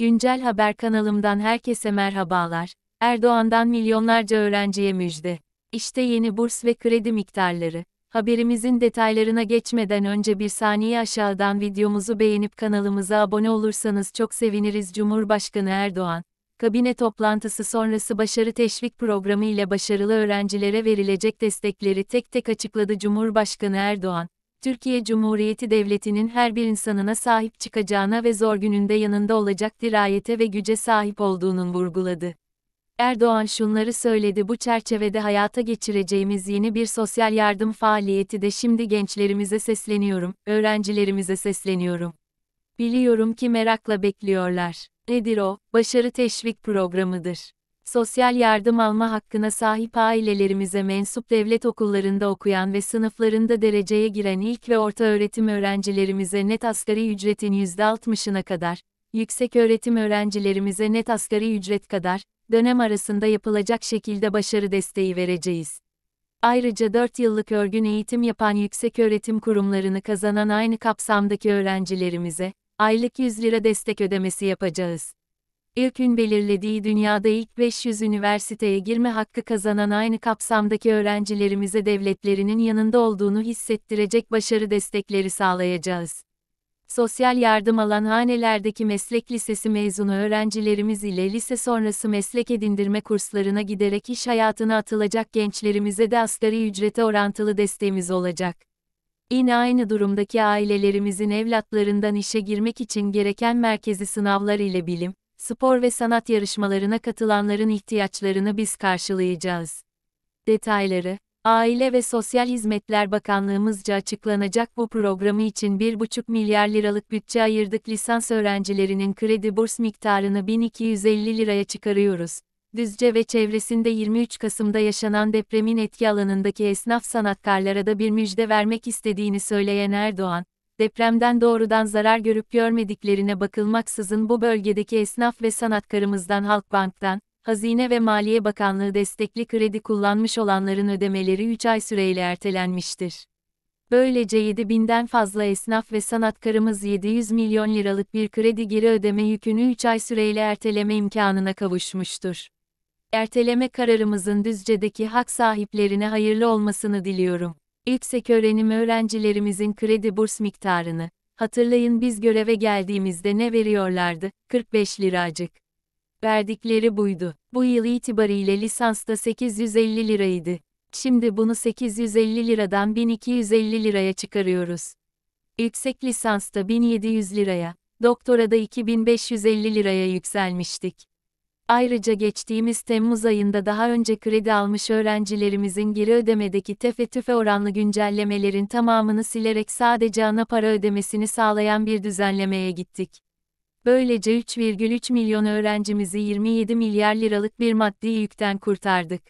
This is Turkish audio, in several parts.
Güncel Haber kanalımdan herkese merhabalar. Erdoğan'dan milyonlarca öğrenciye müjde. İşte yeni burs ve kredi miktarları. Haberimizin detaylarına geçmeden önce bir saniye aşağıdan videomuzu beğenip kanalımıza abone olursanız çok seviniriz. Cumhurbaşkanı Erdoğan, kabine toplantısı sonrası başarı teşvik programı ile başarılı öğrencilere verilecek destekleri tek tek açıkladı Cumhurbaşkanı Erdoğan. Türkiye Cumhuriyeti Devleti'nin her bir insanına sahip çıkacağına ve zor gününde yanında olacak dirayete ve güce sahip olduğunun vurguladı. Erdoğan şunları söyledi bu çerçevede hayata geçireceğimiz yeni bir sosyal yardım faaliyeti de şimdi gençlerimize sesleniyorum, öğrencilerimize sesleniyorum. Biliyorum ki merakla bekliyorlar. Nedir o? Başarı teşvik programıdır sosyal yardım alma hakkına sahip ailelerimize mensup devlet okullarında okuyan ve sınıflarında dereceye giren ilk ve orta öğretim öğrencilerimize net asgari ücretin %60'ına kadar, yüksek öğretim öğrencilerimize net asgari ücret kadar, dönem arasında yapılacak şekilde başarı desteği vereceğiz. Ayrıca 4 yıllık örgün eğitim yapan yüksek öğretim kurumlarını kazanan aynı kapsamdaki öğrencilerimize, aylık 100 lira destek ödemesi yapacağız. İlkün belirlediği dünyada ilk 500 üniversiteye girme hakkı kazanan aynı kapsamdaki öğrencilerimize devletlerinin yanında olduğunu hissettirecek başarı destekleri sağlayacağız. Sosyal yardım alan hanelerdeki meslek lisesi mezunu öğrencilerimiz ile lise sonrası meslek edindirme kurslarına giderek iş hayatına atılacak gençlerimize de asgari ücrete orantılı desteğimiz olacak. Yine aynı durumdaki ailelerimizin evlatlarından işe girmek için gereken merkezi sınavlar ile bilim, spor ve sanat yarışmalarına katılanların ihtiyaçlarını biz karşılayacağız. Detayları, Aile ve Sosyal Hizmetler Bakanlığımızca açıklanacak bu programı için 1,5 milyar liralık bütçe ayırdık. Lisans öğrencilerinin kredi burs miktarını 1250 liraya çıkarıyoruz. Düzce ve çevresinde 23 Kasım'da yaşanan depremin etki alanındaki esnaf sanatkarlara da bir müjde vermek istediğini söyleyen Erdoğan, depremden doğrudan zarar görüp görmediklerine bakılmaksızın bu bölgedeki esnaf ve sanatkarımızdan Halkbank'tan, Hazine ve Maliye Bakanlığı destekli kredi kullanmış olanların ödemeleri 3 ay süreyle ertelenmiştir. Böylece 7000'den fazla esnaf ve sanatkarımız 700 milyon liralık bir kredi geri ödeme yükünü 3 ay süreyle erteleme imkanına kavuşmuştur. Erteleme kararımızın Düzce'deki hak sahiplerine hayırlı olmasını diliyorum. İlkseköğrenim öğrencilerimizin kredi burs miktarını, hatırlayın biz göreve geldiğimizde ne veriyorlardı, 45 liracık. Verdikleri buydu. Bu yıl itibariyle lisansta 850 liraydı. Şimdi bunu 850 liradan 1250 liraya çıkarıyoruz. Yüksek lisansta 1700 liraya, doktora da 2550 liraya yükselmiştik. Ayrıca geçtiğimiz Temmuz ayında daha önce kredi almış öğrencilerimizin geri ödemedeki tefe tüfe oranlı güncellemelerin tamamını silerek sadece ana para ödemesini sağlayan bir düzenlemeye gittik. Böylece 3,3 milyon öğrencimizi 27 milyar liralık bir maddi yükten kurtardık.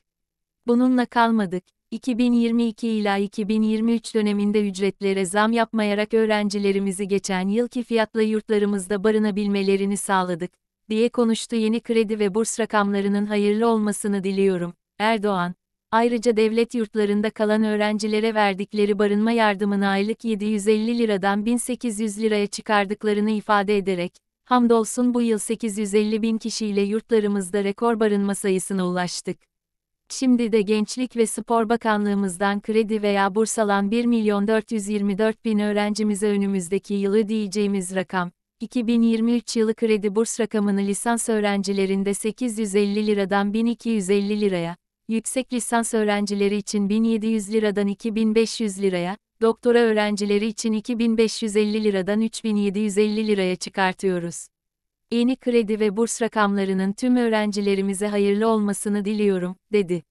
Bununla kalmadık. 2022 ila 2023 döneminde ücretlere zam yapmayarak öğrencilerimizi geçen yılki fiyatla yurtlarımızda barınabilmelerini sağladık diye konuştu. Yeni kredi ve burs rakamlarının hayırlı olmasını diliyorum. Erdoğan, ayrıca devlet yurtlarında kalan öğrencilere verdikleri barınma yardımını aylık 750 liradan 1800 liraya çıkardıklarını ifade ederek, hamdolsun bu yıl 850 bin kişiyle yurtlarımızda rekor barınma sayısına ulaştık. Şimdi de Gençlik ve Spor Bakanlığımızdan kredi veya burs alan 1 milyon 424 bin öğrencimize önümüzdeki yılı diyeceğimiz rakam, 2023 yılı kredi burs rakamını lisans öğrencilerinde 850 liradan 1250 liraya, yüksek lisans öğrencileri için 1700 liradan 2500 liraya, doktora öğrencileri için 2550 liradan 3750 liraya çıkartıyoruz. Yeni kredi ve burs rakamlarının tüm öğrencilerimize hayırlı olmasını diliyorum, dedi.